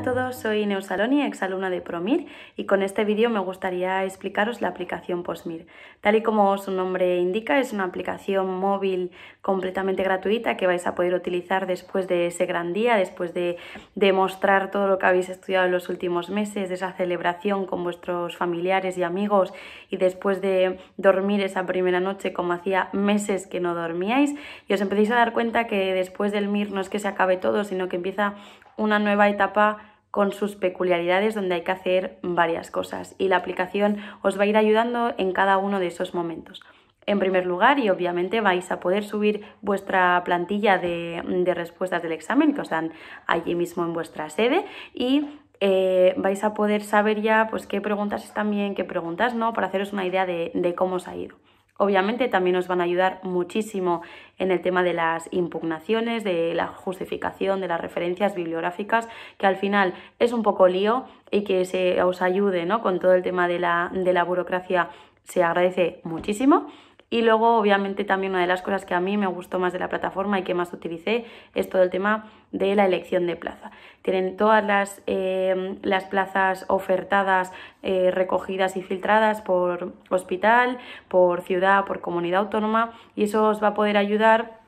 a todos, soy Neusaloni, exalumna de Promir, y con este vídeo me gustaría explicaros la aplicación Postmir. Tal y como su nombre indica, es una aplicación móvil completamente gratuita que vais a poder utilizar después de ese gran día, después de demostrar todo lo que habéis estudiado en los últimos meses, de esa celebración con vuestros familiares y amigos, y después de dormir esa primera noche como hacía meses que no dormíais, y os empecéis a dar cuenta que después del MIR no es que se acabe todo, sino que empieza una nueva etapa con sus peculiaridades donde hay que hacer varias cosas y la aplicación os va a ir ayudando en cada uno de esos momentos. En primer lugar, y obviamente vais a poder subir vuestra plantilla de, respuestas del examen que os dan allí mismo en vuestra sede y eh, vais a poder saber ya pues, qué preguntas están bien, qué preguntas no, para haceros una idea de, de cómo os ha ido. Obviamente también nos van a ayudar muchísimo en el tema de las impugnaciones, de la justificación, de las referencias bibliográficas, que al final es un poco lío y que se os ayude con todo el tema de la burocracia se agradece muchísimo. Y luego, obviamente, también una de las cosas que a mí me gustó más de la plataforma y que más utilicé es todo el tema de la elección de plaza. Tienen todas las, em, las plazas ofertadas, eh, recogidas y filtradas por hospital, por ciudad, por comunidad autónoma y eso os va a poder ayudar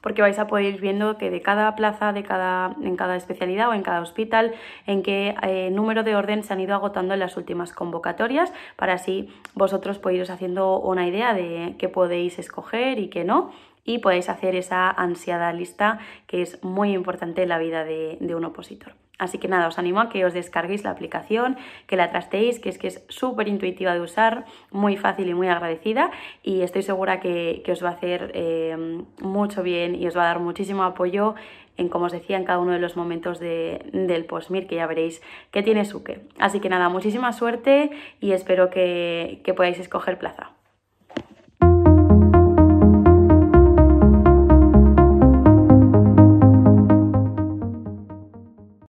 porque vais a poder ir viendo que de cada plaza, de cada, en cada especialidad o en cada hospital, en qué eh, número de orden se han ido agotando en las últimas convocatorias, para así vosotros podéis haciendo una idea de qué podéis escoger y qué no, y podéis hacer esa ansiada lista que es muy importante en la vida de, un opositor. Así que nada, os animo a que os descarguéis la aplicación, que la trasteéis, que es que es súper intuitiva de usar, muy fácil y muy agradecida y estoy segura que, os va a hacer eh, mucho bien y os va a dar muchísimo apoyo en, como os decía, en cada uno de los momentos del postmir, que ya veréis que tiene su que. Así que nada, muchísima suerte y espero que, que podáis escoger plaza.